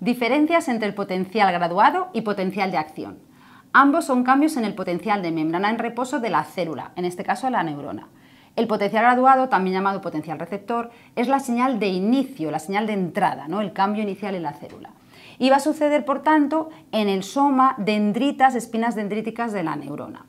Diferencias entre el potencial graduado y potencial de acción. Ambos son cambios en el potencial de membrana en reposo de la célula, en este caso la neurona. El potencial graduado, también llamado potencial receptor, es la señal de inicio, la señal de entrada, ¿no? el cambio inicial en la célula. Y va a suceder, por tanto, en el soma dendritas, espinas dendríticas de la neurona.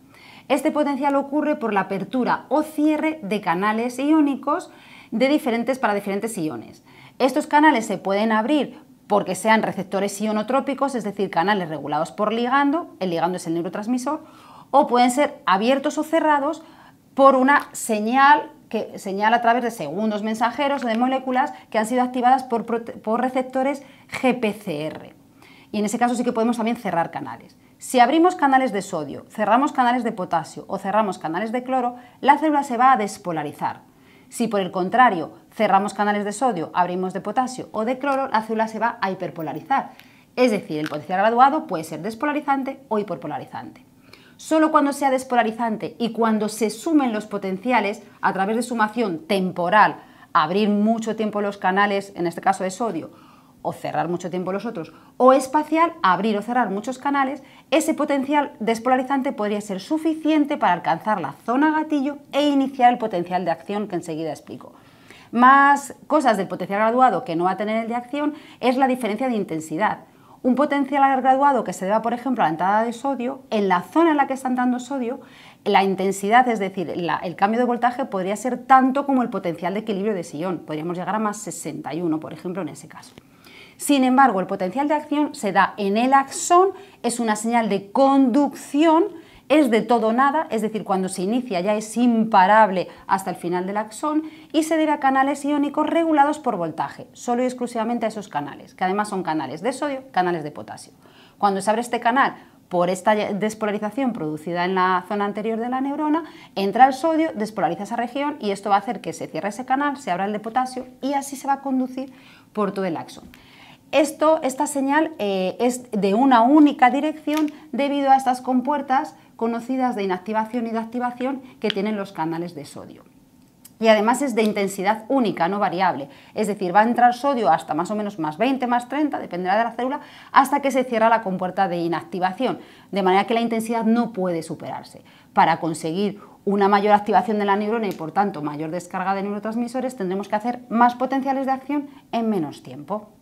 Este potencial ocurre por la apertura o cierre de canales iónicos de diferentes, para diferentes iones. Estos canales se pueden abrir porque sean receptores ionotrópicos, es decir, canales regulados por ligando, el ligando es el neurotransmisor, o pueden ser abiertos o cerrados por una señal que señala a través de segundos mensajeros o de moléculas que han sido activadas por, por receptores GPCR. Y en ese caso sí que podemos también cerrar canales. Si abrimos canales de sodio, cerramos canales de potasio o cerramos canales de cloro, la célula se va a despolarizar si por el contrario cerramos canales de sodio, abrimos de potasio o de cloro, la célula se va a hiperpolarizar. Es decir, el potencial graduado puede ser despolarizante o hiperpolarizante. Solo cuando sea despolarizante y cuando se sumen los potenciales a través de sumación temporal, abrir mucho tiempo los canales, en este caso de sodio, o cerrar mucho tiempo los otros, o espacial, abrir o cerrar muchos canales, ese potencial despolarizante podría ser suficiente para alcanzar la zona gatillo e iniciar el potencial de acción que enseguida explico. Más cosas del potencial graduado que no va a tener el de acción es la diferencia de intensidad. Un potencial graduado que se deba, por ejemplo, a la entrada de sodio, en la zona en la que están dando sodio, la intensidad, es decir, el cambio de voltaje podría ser tanto como el potencial de equilibrio de sillón. Podríamos llegar a más 61, por ejemplo, en ese caso. Sin embargo, el potencial de acción se da en el axón, es una señal de conducción, es de todo nada, es decir, cuando se inicia ya es imparable hasta el final del axón y se debe a canales iónicos regulados por voltaje, solo y exclusivamente a esos canales, que además son canales de sodio, canales de potasio. Cuando se abre este canal por esta despolarización producida en la zona anterior de la neurona, entra el sodio, despolariza esa región y esto va a hacer que se cierre ese canal, se abra el de potasio y así se va a conducir por todo el axón. Esto, esta señal eh, es de una única dirección debido a estas compuertas conocidas de inactivación y de activación que tienen los canales de sodio. Y además es de intensidad única, no variable. Es decir, va a entrar sodio hasta más o menos más 20, más 30, dependerá de la célula, hasta que se cierra la compuerta de inactivación. De manera que la intensidad no puede superarse. Para conseguir una mayor activación de la neurona y por tanto mayor descarga de neurotransmisores, tendremos que hacer más potenciales de acción en menos tiempo.